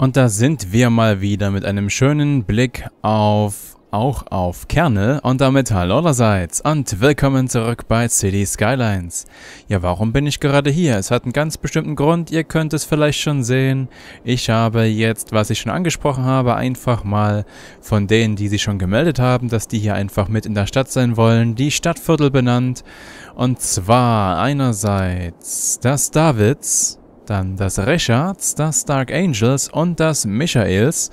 Und da sind wir mal wieder mit einem schönen Blick auf, auch auf Kerne und damit hallo allerseits und willkommen zurück bei City Skylines. Ja, warum bin ich gerade hier? Es hat einen ganz bestimmten Grund, ihr könnt es vielleicht schon sehen. Ich habe jetzt, was ich schon angesprochen habe, einfach mal von denen, die sich schon gemeldet haben, dass die hier einfach mit in der Stadt sein wollen, die Stadtviertel benannt. Und zwar einerseits das Davids, dann das Rechards, das Dark Angels und das Michaels.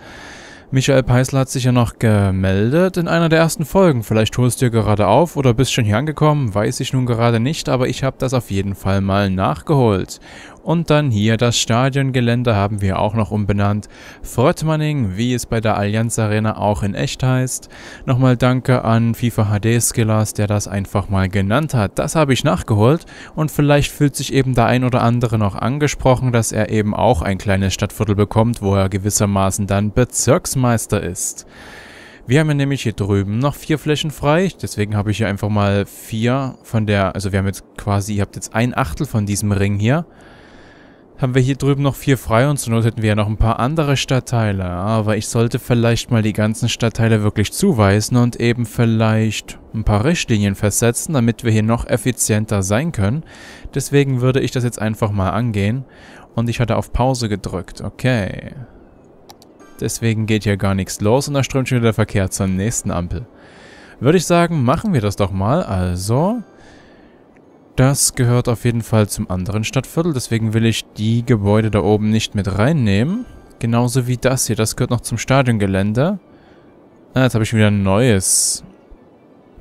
Michael Peisler hat sich ja noch gemeldet in einer der ersten Folgen. Vielleicht holst du dir gerade auf oder bist schon hier angekommen, weiß ich nun gerade nicht, aber ich habe das auf jeden Fall mal nachgeholt. Und dann hier das Stadiongelände haben wir auch noch umbenannt. Frottmanning, wie es bei der Allianz Arena auch in echt heißt. Nochmal danke an FIFA HD Skillers, der das einfach mal genannt hat. Das habe ich nachgeholt und vielleicht fühlt sich eben der ein oder andere noch angesprochen, dass er eben auch ein kleines Stadtviertel bekommt, wo er gewissermaßen dann Bezirksmeister ist. Wir haben ja nämlich hier drüben noch vier Flächen frei, deswegen habe ich hier einfach mal vier von der, also wir haben jetzt quasi, ihr habt jetzt ein Achtel von diesem Ring hier. Haben wir hier drüben noch vier frei und zur Not hätten wir ja noch ein paar andere Stadtteile. Aber ich sollte vielleicht mal die ganzen Stadtteile wirklich zuweisen und eben vielleicht ein paar Richtlinien versetzen, damit wir hier noch effizienter sein können. Deswegen würde ich das jetzt einfach mal angehen. Und ich hatte auf Pause gedrückt. Okay. Deswegen geht hier gar nichts los und da strömt schon wieder der Verkehr zur nächsten Ampel. Würde ich sagen, machen wir das doch mal. Also... Das gehört auf jeden Fall zum anderen Stadtviertel, deswegen will ich die Gebäude da oben nicht mit reinnehmen. Genauso wie das hier, das gehört noch zum Stadiongelände. Ah, jetzt habe ich wieder ein neues,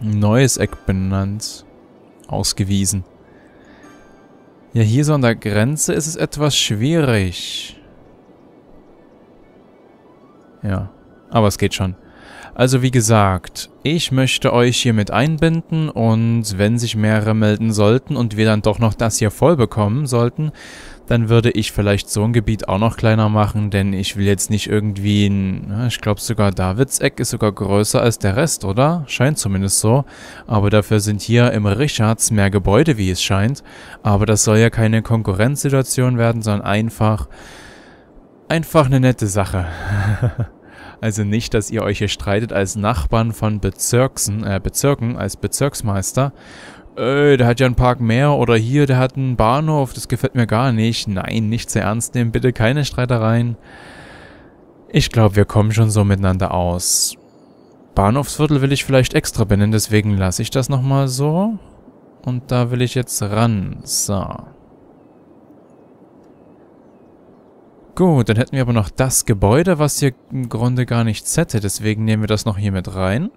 ein neues Eck benannt, ausgewiesen. Ja, hier so an der Grenze ist es etwas schwierig. Ja, aber es geht schon. Also wie gesagt, ich möchte euch hiermit einbinden und wenn sich mehrere melden sollten und wir dann doch noch das hier voll bekommen sollten, dann würde ich vielleicht so ein Gebiet auch noch kleiner machen, denn ich will jetzt nicht irgendwie ein... Ich glaube sogar Davids Eck ist sogar größer als der Rest, oder? Scheint zumindest so. Aber dafür sind hier im Richards mehr Gebäude, wie es scheint. Aber das soll ja keine Konkurrenzsituation werden, sondern einfach... Einfach eine nette Sache. Also nicht, dass ihr euch hier streitet als Nachbarn von Bezirksen, äh, Bezirken, als Bezirksmeister. Äh, der hat ja einen Park mehr oder hier, der hat einen Bahnhof, das gefällt mir gar nicht. Nein, nicht zu ernst nehmen, bitte keine Streitereien. Ich glaube, wir kommen schon so miteinander aus. Bahnhofsviertel will ich vielleicht extra benennen, deswegen lasse ich das nochmal so. Und da will ich jetzt ran. So. Gut, dann hätten wir aber noch das Gebäude, was hier im Grunde gar nichts hätte. Deswegen nehmen wir das noch hier mit rein.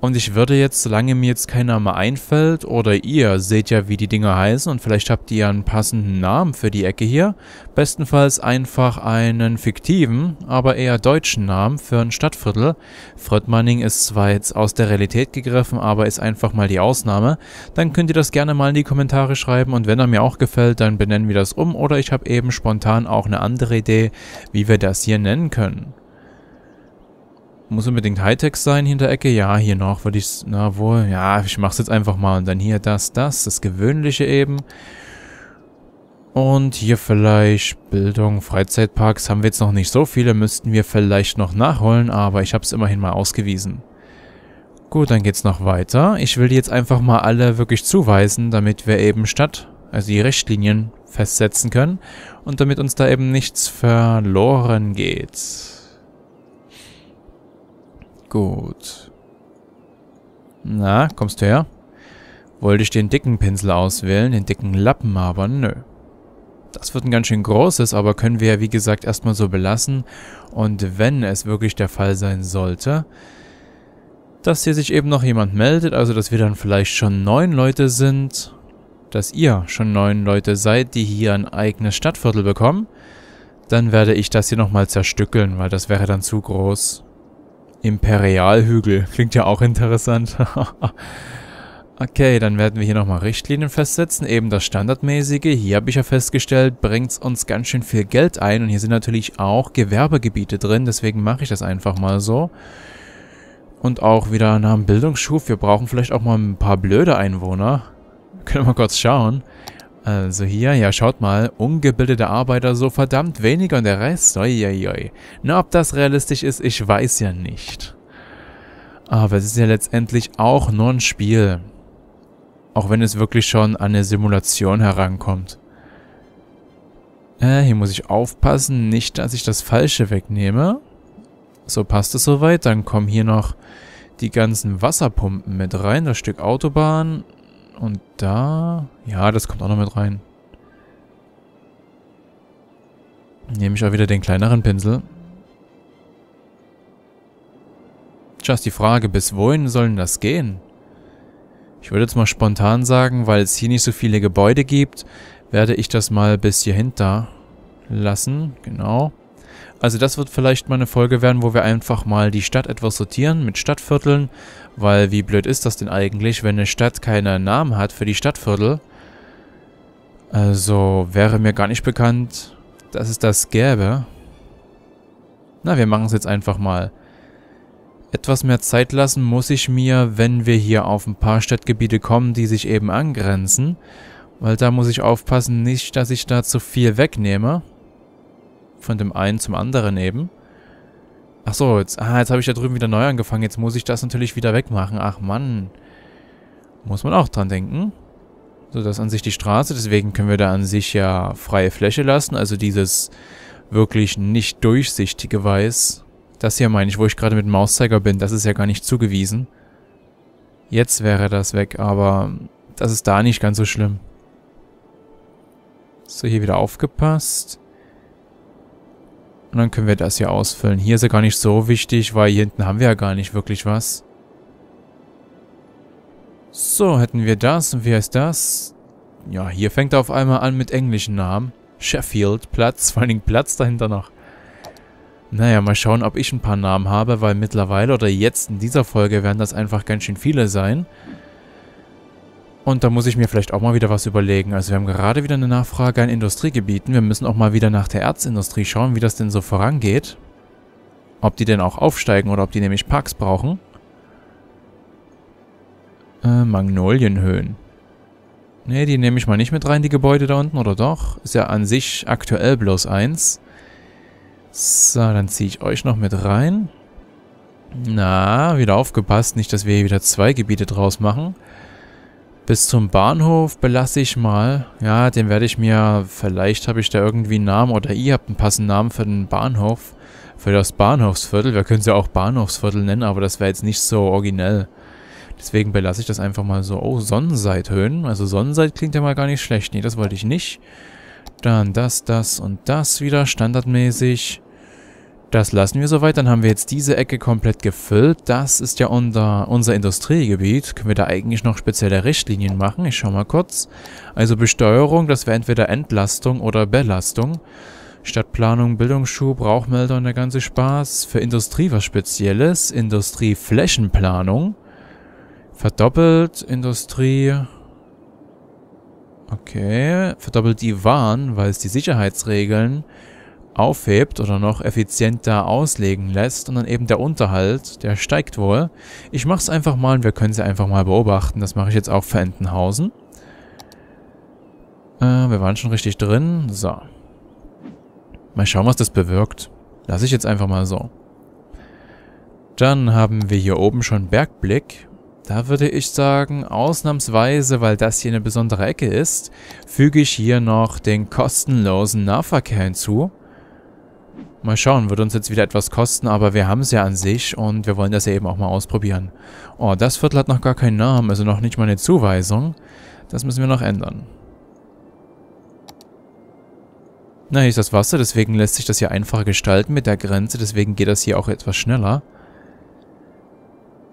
Und ich würde jetzt, solange mir jetzt kein Name einfällt, oder ihr seht ja, wie die Dinger heißen und vielleicht habt ihr einen passenden Namen für die Ecke hier, bestenfalls einfach einen fiktiven, aber eher deutschen Namen für ein Stadtviertel. Fröttmanning ist zwar jetzt aus der Realität gegriffen, aber ist einfach mal die Ausnahme. Dann könnt ihr das gerne mal in die Kommentare schreiben und wenn er mir auch gefällt, dann benennen wir das um oder ich habe eben spontan auch eine andere Idee, wie wir das hier nennen können. Muss unbedingt Hightech sein, hinter Ecke? Ja, hier noch, würde ich, na wohl, ja, ich mach's jetzt einfach mal. Und dann hier das, das, das Gewöhnliche eben. Und hier vielleicht Bildung, Freizeitparks haben wir jetzt noch nicht so viele, müssten wir vielleicht noch nachholen, aber ich habe es immerhin mal ausgewiesen. Gut, dann geht's noch weiter. Ich will die jetzt einfach mal alle wirklich zuweisen, damit wir eben statt, also die Richtlinien festsetzen können und damit uns da eben nichts verloren geht. Gut. Na, kommst du her? Wollte ich den dicken Pinsel auswählen, den dicken Lappen, aber nö. Das wird ein ganz schön großes, aber können wir ja wie gesagt erstmal so belassen. Und wenn es wirklich der Fall sein sollte, dass hier sich eben noch jemand meldet, also dass wir dann vielleicht schon neun Leute sind, dass ihr schon neun Leute seid, die hier ein eigenes Stadtviertel bekommen, dann werde ich das hier nochmal zerstückeln, weil das wäre dann zu groß. Imperialhügel. Klingt ja auch interessant. okay, dann werden wir hier nochmal Richtlinien festsetzen. Eben das Standardmäßige. Hier habe ich ja festgestellt, bringt es uns ganz schön viel Geld ein. Und hier sind natürlich auch Gewerbegebiete drin. Deswegen mache ich das einfach mal so. Und auch wieder nach dem Bildungsschub. Wir brauchen vielleicht auch mal ein paar blöde Einwohner. Können wir mal kurz schauen. Also hier, ja schaut mal, ungebildete Arbeiter so verdammt weniger und der Rest, oi. Na, ob das realistisch ist, ich weiß ja nicht. Aber es ist ja letztendlich auch nur ein Spiel. Auch wenn es wirklich schon an eine Simulation herankommt. Äh, hier muss ich aufpassen, nicht, dass ich das Falsche wegnehme. So passt es soweit. Dann kommen hier noch die ganzen Wasserpumpen mit rein. Das Stück Autobahn, und da... Ja, das kommt auch noch mit rein. Nehme ich auch wieder den kleineren Pinsel. Just die Frage, bis wohin sollen das gehen? Ich würde jetzt mal spontan sagen, weil es hier nicht so viele Gebäude gibt, werde ich das mal bis hier hinter lassen. Genau. Also das wird vielleicht mal eine Folge werden, wo wir einfach mal die Stadt etwas sortieren mit Stadtvierteln, weil wie blöd ist das denn eigentlich, wenn eine Stadt keinen Namen hat für die Stadtviertel? Also wäre mir gar nicht bekannt, dass es das gäbe. Na, wir machen es jetzt einfach mal. Etwas mehr Zeit lassen muss ich mir, wenn wir hier auf ein paar Stadtgebiete kommen, die sich eben angrenzen, weil da muss ich aufpassen, nicht, dass ich da zu viel wegnehme von dem einen zum anderen eben. Ach so, jetzt, ah, jetzt habe ich da drüben wieder neu angefangen. Jetzt muss ich das natürlich wieder wegmachen. Ach Mann. Muss man auch dran denken. So, das ist an sich die Straße. Deswegen können wir da an sich ja freie Fläche lassen. Also dieses wirklich nicht durchsichtige Weiß. Das hier meine ich, wo ich gerade mit dem Mauszeiger bin. Das ist ja gar nicht zugewiesen. Jetzt wäre das weg, aber das ist da nicht ganz so schlimm. So, hier wieder aufgepasst. Und dann können wir das hier ausfüllen. Hier ist ja gar nicht so wichtig, weil hier hinten haben wir ja gar nicht wirklich was. So, hätten wir das. Und wie heißt das? Ja, hier fängt er auf einmal an mit englischen Namen. Sheffield, Platz, vor allen Dingen Platz dahinter noch. Naja, mal schauen, ob ich ein paar Namen habe, weil mittlerweile oder jetzt in dieser Folge werden das einfach ganz schön viele sein. Und da muss ich mir vielleicht auch mal wieder was überlegen. Also wir haben gerade wieder eine Nachfrage an Industriegebieten. Wir müssen auch mal wieder nach der Erzindustrie schauen, wie das denn so vorangeht. Ob die denn auch aufsteigen oder ob die nämlich Parks brauchen. Äh, Magnolienhöhen. Ne, die nehme ich mal nicht mit rein, die Gebäude da unten, oder doch? Ist ja an sich aktuell bloß eins. So, dann ziehe ich euch noch mit rein. Na, wieder aufgepasst, nicht, dass wir hier wieder zwei Gebiete draus machen. Bis zum Bahnhof belasse ich mal. Ja, den werde ich mir... Vielleicht habe ich da irgendwie einen Namen oder ihr habt einen passenden Namen für den Bahnhof. Für das Bahnhofsviertel. Wir können es ja auch Bahnhofsviertel nennen, aber das wäre jetzt nicht so originell. Deswegen belasse ich das einfach mal so. Oh, Sonnenseithöhen. Also Sonnenseit klingt ja mal gar nicht schlecht. Nee, das wollte ich nicht. Dann das, das und das wieder standardmäßig. Das lassen wir soweit, dann haben wir jetzt diese Ecke komplett gefüllt. Das ist ja unser, unser Industriegebiet. Können wir da eigentlich noch spezielle Richtlinien machen? Ich schau mal kurz. Also Besteuerung, das wäre entweder Entlastung oder Belastung. Stadtplanung, Bildungsschub, Rauchmelder und der ganze Spaß. Für Industrie was Spezielles. Industrieflächenplanung. Verdoppelt Industrie... Okay, verdoppelt die Waren, weil es die Sicherheitsregeln aufhebt oder noch effizienter auslegen lässt und dann eben der Unterhalt, der steigt wohl. Ich mache es einfach mal und wir können sie einfach mal beobachten. Das mache ich jetzt auch für Entenhausen. Äh, wir waren schon richtig drin. So. Mal schauen, was das bewirkt. Lasse ich jetzt einfach mal so. Dann haben wir hier oben schon Bergblick. Da würde ich sagen, ausnahmsweise, weil das hier eine besondere Ecke ist, füge ich hier noch den kostenlosen Nahverkehr hinzu. Mal schauen, wird uns jetzt wieder etwas kosten, aber wir haben es ja an sich und wir wollen das ja eben auch mal ausprobieren. Oh, das Viertel hat noch gar keinen Namen, also noch nicht mal eine Zuweisung. Das müssen wir noch ändern. Na, hier ist das Wasser, deswegen lässt sich das hier einfacher gestalten mit der Grenze, deswegen geht das hier auch etwas schneller.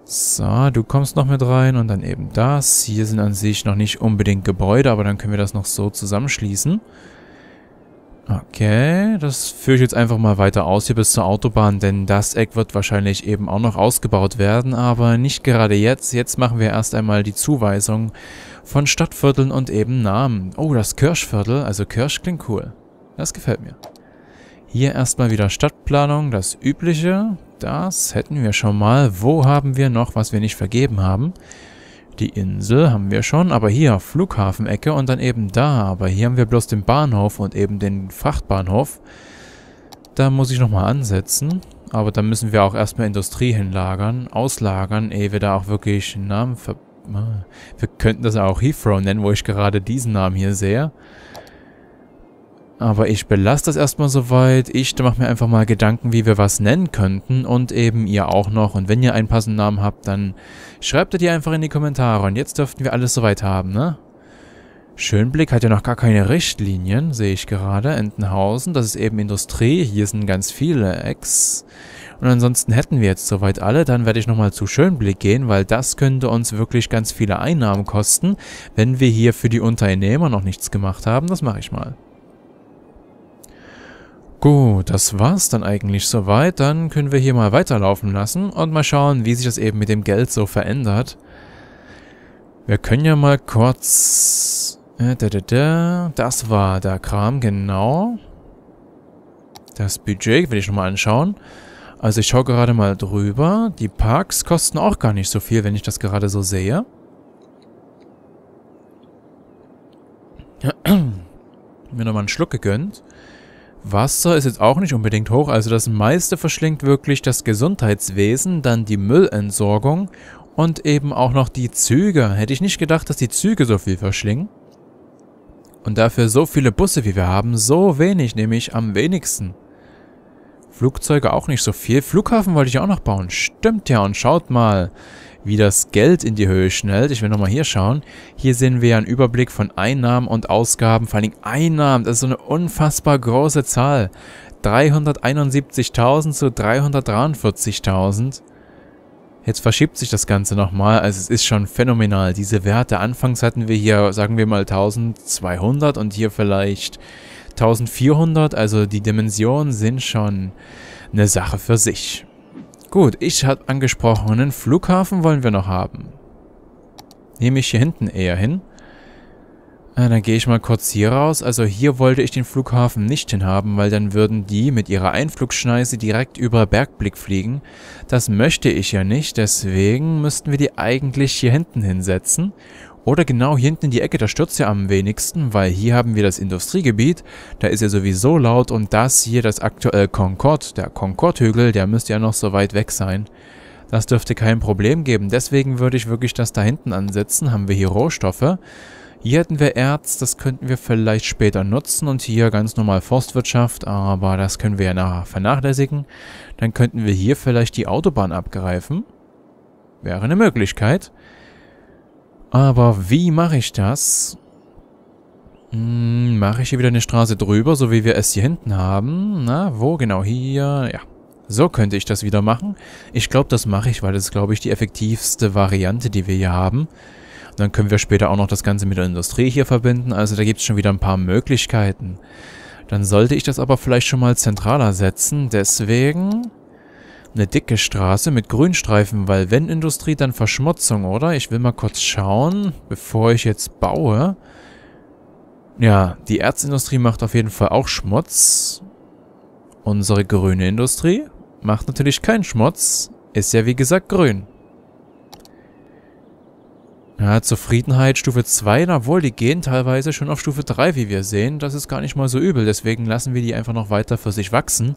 So, du kommst noch mit rein und dann eben das. Hier sind an sich noch nicht unbedingt Gebäude, aber dann können wir das noch so zusammenschließen. Okay, das führe ich jetzt einfach mal weiter aus hier bis zur Autobahn, denn das Eck wird wahrscheinlich eben auch noch ausgebaut werden, aber nicht gerade jetzt. Jetzt machen wir erst einmal die Zuweisung von Stadtvierteln und eben Namen. Oh, das Kirschviertel, also Kirsch klingt cool. Das gefällt mir. Hier erstmal wieder Stadtplanung, das Übliche. Das hätten wir schon mal. Wo haben wir noch, was wir nicht vergeben haben? Die Insel haben wir schon, aber hier Flughafenecke und dann eben da. Aber hier haben wir bloß den Bahnhof und eben den Frachtbahnhof. Da muss ich nochmal ansetzen. Aber da müssen wir auch erstmal Industrie hinlagern, auslagern, ehe wir da auch wirklich einen Namen ver... Äh, wir könnten das auch Heathrow nennen, wo ich gerade diesen Namen hier sehe. Aber ich belasse das erstmal soweit. Ich mache mir einfach mal Gedanken, wie wir was nennen könnten und eben ihr auch noch. Und wenn ihr einen passenden Namen habt, dann schreibt ihr die einfach in die Kommentare. Und jetzt dürften wir alles soweit haben, ne? Schönblick hat ja noch gar keine Richtlinien, sehe ich gerade. Entenhausen, das ist eben Industrie. Hier sind ganz viele Ex. Und ansonsten hätten wir jetzt soweit alle. Dann werde ich nochmal zu Schönblick gehen, weil das könnte uns wirklich ganz viele Einnahmen kosten, wenn wir hier für die Unternehmer noch nichts gemacht haben. Das mache ich mal. Gut, das war's dann eigentlich soweit. Dann können wir hier mal weiterlaufen lassen und mal schauen, wie sich das eben mit dem Geld so verändert. Wir können ja mal kurz... Äh, das war der Kram, genau. Das Budget will ich nochmal anschauen. Also ich schaue gerade mal drüber. Die Parks kosten auch gar nicht so viel, wenn ich das gerade so sehe. Mir nochmal einen Schluck gegönnt. Wasser ist jetzt auch nicht unbedingt hoch, also das meiste verschlingt wirklich das Gesundheitswesen, dann die Müllentsorgung und eben auch noch die Züge. Hätte ich nicht gedacht, dass die Züge so viel verschlingen. Und dafür so viele Busse, wie wir haben, so wenig, nämlich am wenigsten. Flugzeuge auch nicht so viel. Flughafen wollte ich auch noch bauen. Stimmt ja, und schaut mal wie das Geld in die Höhe schnellt. Ich will nochmal hier schauen. Hier sehen wir einen Überblick von Einnahmen und Ausgaben. Vor allen Dingen Einnahmen, das ist so eine unfassbar große Zahl. 371.000 zu 343.000. Jetzt verschiebt sich das Ganze nochmal, also es ist schon phänomenal, diese Werte. Anfangs hatten wir hier, sagen wir mal 1200 und hier vielleicht 1400, also die Dimensionen sind schon eine Sache für sich. Gut, ich hatte angesprochen, einen Flughafen wollen wir noch haben. Nehme ich hier hinten eher hin. Ah, dann gehe ich mal kurz hier raus. Also hier wollte ich den Flughafen nicht hinhaben, weil dann würden die mit ihrer Einflugschneise direkt über Bergblick fliegen. Das möchte ich ja nicht, deswegen müssten wir die eigentlich hier hinten hinsetzen. Oder genau hinten in die Ecke, da stürzt ja am wenigsten, weil hier haben wir das Industriegebiet, da ist ja sowieso laut und das hier, das aktuell Concord, der Concord-Hügel, der müsste ja noch so weit weg sein. Das dürfte kein Problem geben, deswegen würde ich wirklich das da hinten ansetzen, haben wir hier Rohstoffe. Hier hätten wir Erz, das könnten wir vielleicht später nutzen und hier ganz normal Forstwirtschaft, aber das können wir ja nachher vernachlässigen. Dann könnten wir hier vielleicht die Autobahn abgreifen. Wäre eine Möglichkeit. Aber wie mache ich das? Hm, mache ich hier wieder eine Straße drüber, so wie wir es hier hinten haben? Na, wo genau? Hier, ja. So könnte ich das wieder machen. Ich glaube, das mache ich, weil das ist, glaube ich, die effektivste Variante, die wir hier haben. Dann können wir später auch noch das Ganze mit der Industrie hier verbinden. Also da gibt es schon wieder ein paar Möglichkeiten. Dann sollte ich das aber vielleicht schon mal zentraler setzen. Deswegen eine dicke Straße mit Grünstreifen, weil wenn Industrie, dann Verschmutzung, oder? Ich will mal kurz schauen, bevor ich jetzt baue. Ja, die Erzindustrie macht auf jeden Fall auch Schmutz. Unsere grüne Industrie macht natürlich keinen Schmutz, ist ja wie gesagt grün. Ja, Zufriedenheit Stufe 2, na wohl, die gehen teilweise schon auf Stufe 3, wie wir sehen. Das ist gar nicht mal so übel, deswegen lassen wir die einfach noch weiter für sich wachsen.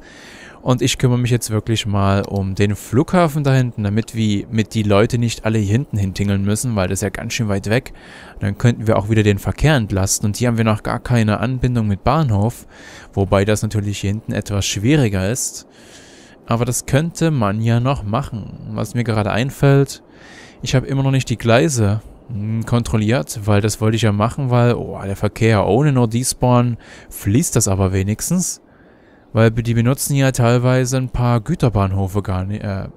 Und ich kümmere mich jetzt wirklich mal um den Flughafen da hinten, damit wie mit die Leute nicht alle hier hinten hintingeln müssen, weil das ist ja ganz schön weit weg. Dann könnten wir auch wieder den Verkehr entlasten und hier haben wir noch gar keine Anbindung mit Bahnhof, wobei das natürlich hier hinten etwas schwieriger ist. Aber das könnte man ja noch machen. Was mir gerade einfällt, ich habe immer noch nicht die Gleise hm, kontrolliert, weil das wollte ich ja machen, weil oh, der Verkehr ohne despawn fließt das aber wenigstens. Weil die benutzen ja teilweise ein paar Güterbahnhöfe gar, äh,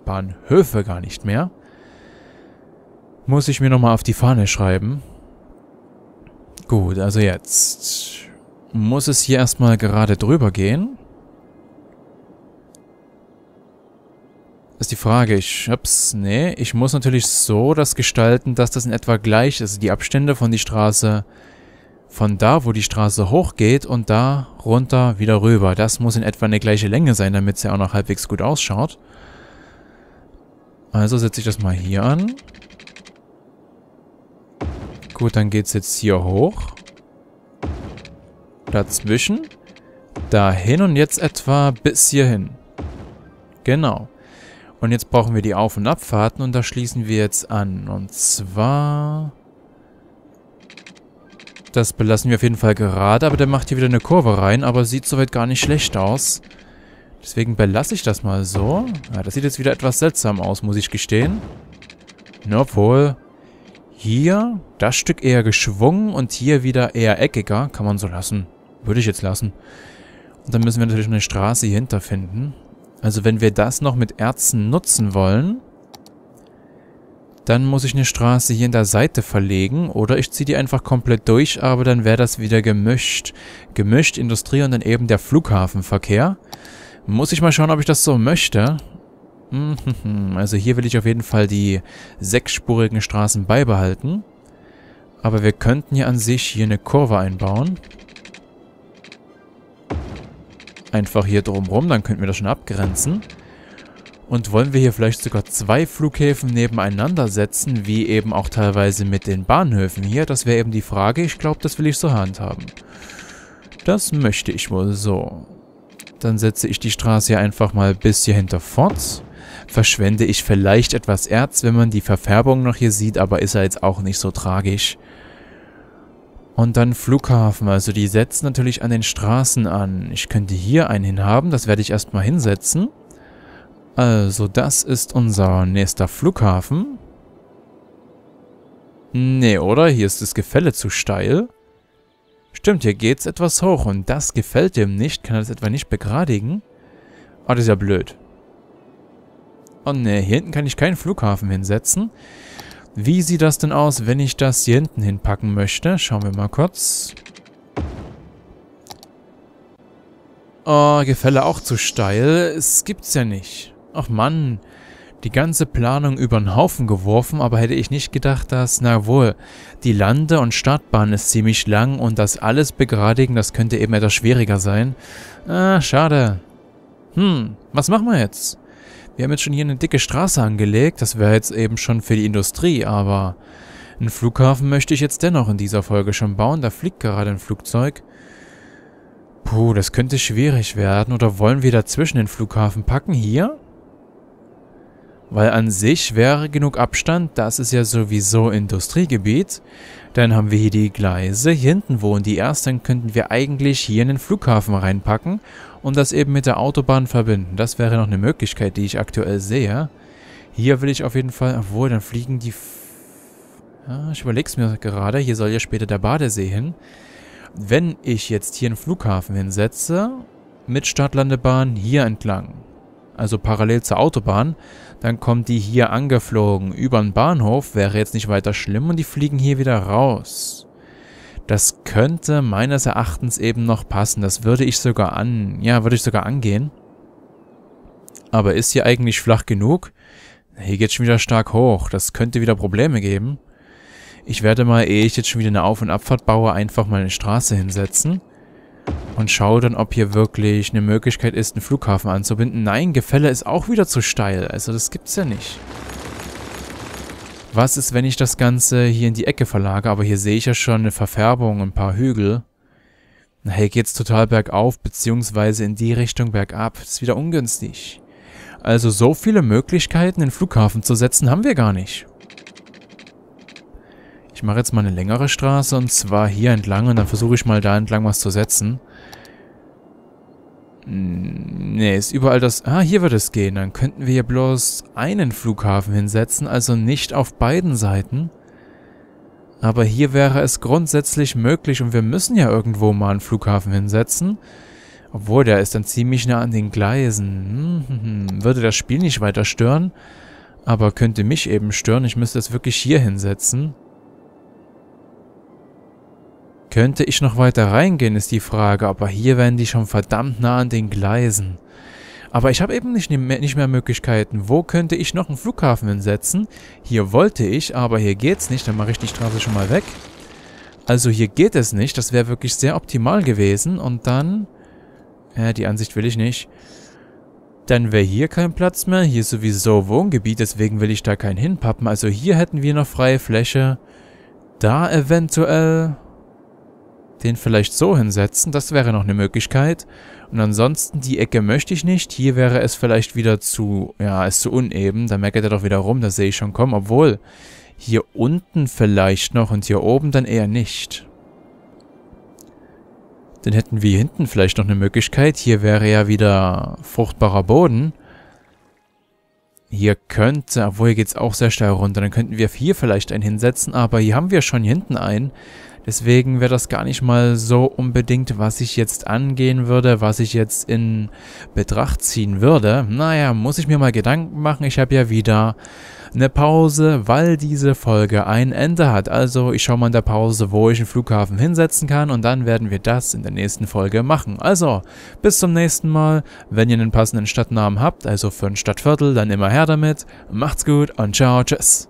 gar nicht mehr. Muss ich mir nochmal auf die Fahne schreiben. Gut, also jetzt muss es hier erstmal gerade drüber gehen. ist die Frage. Ich hab's. Nee, ich muss natürlich so das gestalten, dass das in etwa gleich ist. Die Abstände von die Straße. Von da, wo die Straße hochgeht und da runter wieder rüber. Das muss in etwa eine gleiche Länge sein, damit es ja auch noch halbwegs gut ausschaut. Also setze ich das mal hier an. Gut, dann geht es jetzt hier hoch. Dazwischen. Dahin und jetzt etwa bis hierhin. Genau. Und jetzt brauchen wir die Auf- und Abfahrten und da schließen wir jetzt an. Und zwar... Das belassen wir auf jeden Fall gerade, aber der macht hier wieder eine Kurve rein, aber sieht soweit gar nicht schlecht aus. Deswegen belasse ich das mal so. Ja, das sieht jetzt wieder etwas seltsam aus, muss ich gestehen. obwohl, hier das Stück eher geschwungen und hier wieder eher eckiger. Kann man so lassen. Würde ich jetzt lassen. Und dann müssen wir natürlich eine Straße hier hinterfinden. finden. Also wenn wir das noch mit Erzen nutzen wollen, dann muss ich eine Straße hier in der Seite verlegen oder ich ziehe die einfach komplett durch, aber dann wäre das wieder gemischt. Gemischt, Industrie und dann eben der Flughafenverkehr. Muss ich mal schauen, ob ich das so möchte. Mhm. Also hier will ich auf jeden Fall die sechsspurigen Straßen beibehalten. Aber wir könnten ja an sich hier eine Kurve einbauen einfach hier drumherum, dann könnten wir das schon abgrenzen. Und wollen wir hier vielleicht sogar zwei Flughäfen nebeneinander setzen, wie eben auch teilweise mit den Bahnhöfen hier? Das wäre eben die Frage. Ich glaube, das will ich so handhaben. Das möchte ich wohl so. Dann setze ich die Straße hier einfach mal bis hier hinter fort. Verschwende ich vielleicht etwas Erz, wenn man die Verfärbung noch hier sieht, aber ist ja jetzt auch nicht so tragisch. Und dann Flughafen, also die setzen natürlich an den Straßen an. Ich könnte hier einen hinhaben, das werde ich erstmal hinsetzen. Also das ist unser nächster Flughafen. Nee, oder? Hier ist das Gefälle zu steil. Stimmt, hier geht's etwas hoch und das gefällt dem nicht. Kann er das etwa nicht begradigen? oh, das ist ja blöd. Oh ne, hier hinten kann ich keinen Flughafen hinsetzen. Wie sieht das denn aus, wenn ich das hier hinten hinpacken möchte? Schauen wir mal kurz. Oh, Gefälle auch zu steil. Es gibt's ja nicht. Ach Mann, die ganze Planung über den Haufen geworfen, aber hätte ich nicht gedacht, dass, na wohl, die Lande- und Startbahn ist ziemlich lang und das alles begradigen, das könnte eben etwas schwieriger sein. Ah, schade. Hm, was machen wir jetzt? Wir haben jetzt schon hier eine dicke Straße angelegt, das wäre jetzt eben schon für die Industrie, aber einen Flughafen möchte ich jetzt dennoch in dieser Folge schon bauen, da fliegt gerade ein Flugzeug. Puh, das könnte schwierig werden, oder wollen wir dazwischen den Flughafen packen, hier? Weil an sich wäre genug Abstand, das ist ja sowieso Industriegebiet. Dann haben wir hier die Gleise, hier hinten wohnen die erst, dann könnten wir eigentlich hier in den Flughafen reinpacken und das eben mit der Autobahn verbinden. Das wäre noch eine Möglichkeit, die ich aktuell sehe. Hier will ich auf jeden Fall, obwohl, dann fliegen die... Ja, ah, ich überlege es mir gerade, hier soll ja später der Badesee hin. Wenn ich jetzt hier einen Flughafen hinsetze, mit Stadtlandebahn hier entlang, also parallel zur Autobahn. Dann kommen die hier angeflogen über den Bahnhof, wäre jetzt nicht weiter schlimm und die fliegen hier wieder raus. Das könnte meines Erachtens eben noch passen. Das würde ich sogar an, ja, würde ich sogar angehen. Aber ist hier eigentlich flach genug? Hier geht schon wieder stark hoch. Das könnte wieder Probleme geben. Ich werde mal, ehe ich jetzt schon wieder eine Auf- und Abfahrt baue, einfach mal eine Straße hinsetzen und schaue dann, ob hier wirklich eine Möglichkeit ist, einen Flughafen anzubinden. Nein, Gefälle ist auch wieder zu steil. Also das gibt's ja nicht. Was ist, wenn ich das Ganze hier in die Ecke verlage? Aber hier sehe ich ja schon eine Verfärbung, ein paar Hügel. Na, hier geht's total bergauf, beziehungsweise in die Richtung bergab. Das ist wieder ungünstig. Also so viele Möglichkeiten, den Flughafen zu setzen, haben wir gar nicht. Ich mache jetzt mal eine längere Straße und zwar hier entlang und dann versuche ich mal da entlang was zu setzen. Ne, ist überall das... Ah, hier wird es gehen. Dann könnten wir hier bloß einen Flughafen hinsetzen, also nicht auf beiden Seiten. Aber hier wäre es grundsätzlich möglich und wir müssen ja irgendwo mal einen Flughafen hinsetzen. Obwohl, der ist dann ziemlich nah an den Gleisen. Hm, hm, würde das Spiel nicht weiter stören, aber könnte mich eben stören. Ich müsste es wirklich hier hinsetzen. Könnte ich noch weiter reingehen, ist die Frage, aber hier wären die schon verdammt nah an den Gleisen. Aber ich habe eben nicht mehr, nicht mehr Möglichkeiten. Wo könnte ich noch einen Flughafen hinsetzen? Hier wollte ich, aber hier geht's nicht. Dann mache ich die Straße schon mal weg. Also hier geht es nicht. Das wäre wirklich sehr optimal gewesen. Und dann... Ja, die Ansicht will ich nicht. Dann wäre hier kein Platz mehr. Hier ist sowieso Wohngebiet, deswegen will ich da keinen hinpappen. Also hier hätten wir noch freie Fläche. Da eventuell... Den vielleicht so hinsetzen, das wäre noch eine Möglichkeit. Und ansonsten, die Ecke möchte ich nicht. Hier wäre es vielleicht wieder zu, ja, ist zu uneben. Da merkt er doch wieder rum, das sehe ich schon kommen. Obwohl, hier unten vielleicht noch und hier oben dann eher nicht. Dann hätten wir hier hinten vielleicht noch eine Möglichkeit. Hier wäre ja wieder fruchtbarer Boden. Hier könnte, obwohl hier geht es auch sehr steil runter, dann könnten wir hier vielleicht einen hinsetzen, aber hier haben wir schon hinten einen. Deswegen wäre das gar nicht mal so unbedingt, was ich jetzt angehen würde, was ich jetzt in Betracht ziehen würde. Naja, muss ich mir mal Gedanken machen. Ich habe ja wieder eine Pause, weil diese Folge ein Ende hat. Also ich schaue mal in der Pause, wo ich einen Flughafen hinsetzen kann und dann werden wir das in der nächsten Folge machen. Also, bis zum nächsten Mal. Wenn ihr einen passenden Stadtnamen habt, also für ein Stadtviertel, dann immer her damit. Macht's gut und ciao, tschüss.